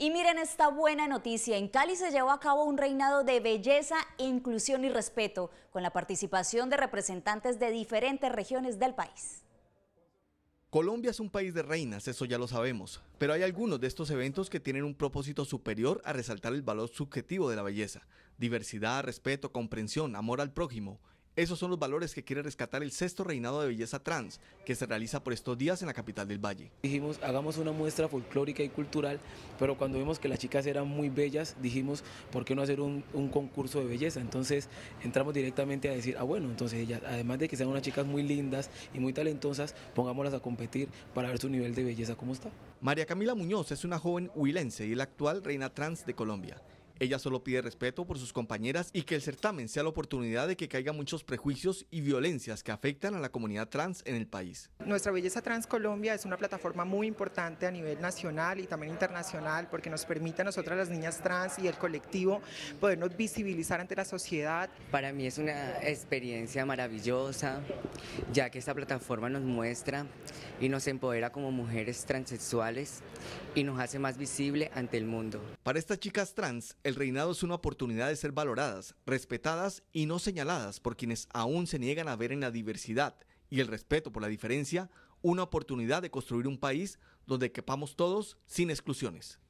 Y miren esta buena noticia, en Cali se llevó a cabo un reinado de belleza, inclusión y respeto, con la participación de representantes de diferentes regiones del país. Colombia es un país de reinas, eso ya lo sabemos, pero hay algunos de estos eventos que tienen un propósito superior a resaltar el valor subjetivo de la belleza, diversidad, respeto, comprensión, amor al prójimo esos son los valores que quiere rescatar el sexto reinado de belleza trans, que se realiza por estos días en la capital del Valle. Dijimos, hagamos una muestra folclórica y cultural, pero cuando vimos que las chicas eran muy bellas, dijimos, ¿por qué no hacer un, concurso de belleza? Entonces entramos directamente a decir, ah, bueno, entonces ellas, además de que sean unas chicas muy lindas y muy talentosas, pongámoslas a competir para ver su nivel de belleza cómo está. María Camila Muñoz es una joven huilense y la actual reina trans de Colombia. Ella solo pide respeto por sus compañeras y que el certamen sea la oportunidad de que caigan muchos prejuicios y violencias que afectan a la comunidad trans en el país. Nuestra Belleza Trans Colombia es una plataforma muy importante a nivel nacional y también internacional porque nos permite a nosotras las niñas trans y el colectivo podernos visibilizar ante la sociedad. Para mí es una experiencia maravillosa ya que esta plataforma nos muestra y nos empodera como mujeres transexuales y nos hace más visible ante el mundo. Para estas chicas trans, el reinado es una oportunidad de ser valoradas, respetadas y no señaladas por quienes aún se niegan a ver en la diversidad y el respeto por la diferencia una oportunidad de construir un país donde quepamos todos sin exclusiones.